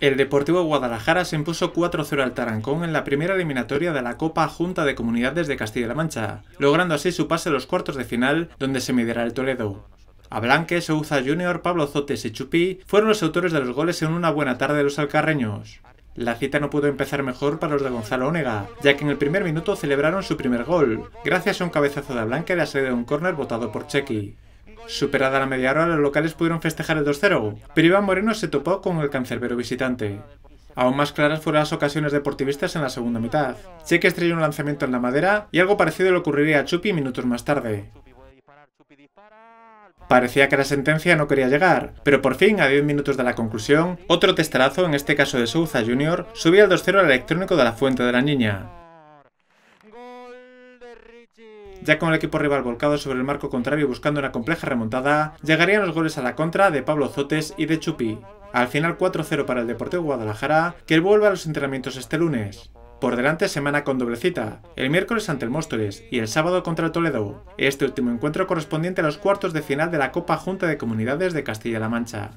El Deportivo Guadalajara se impuso 4-0 al Tarancón en la primera eliminatoria de la Copa Junta de Comunidades de Castilla-La Mancha, logrando así su pase a los cuartos de final donde se medirá el Toledo. A Blanque, Souza Junior, Pablo Zotes y Chupí fueron los autores de los goles en una buena tarde de los alcarreños. La cita no pudo empezar mejor para los de Gonzalo Onega, ya que en el primer minuto celebraron su primer gol, gracias a un cabezazo de Blanque de la sede de un córner votado por Chequi. Superada la media hora, los locales pudieron festejar el 2-0, pero Iván Moreno se topó con el cancerbero visitante. Aún más claras fueron las ocasiones deportivistas en la segunda mitad. Cheque estrelló un lanzamiento en la madera y algo parecido le ocurriría a Chupi minutos más tarde. Parecía que la sentencia no quería llegar, pero por fin, a 10 minutos de la conclusión, otro testarazo, en este caso de Souza Jr., subía el 2-0 al electrónico de la Fuente de la Niña ya con el equipo rival volcado sobre el marco contrario buscando una compleja remontada, llegarían los goles a la contra de Pablo Zotes y de Chupi. Al final 4-0 para el Deportivo Guadalajara, que vuelve a los entrenamientos este lunes. Por delante semana con doblecita, el miércoles ante el Móstoles y el sábado contra el Toledo, este último encuentro correspondiente a los cuartos de final de la Copa Junta de Comunidades de Castilla-La Mancha.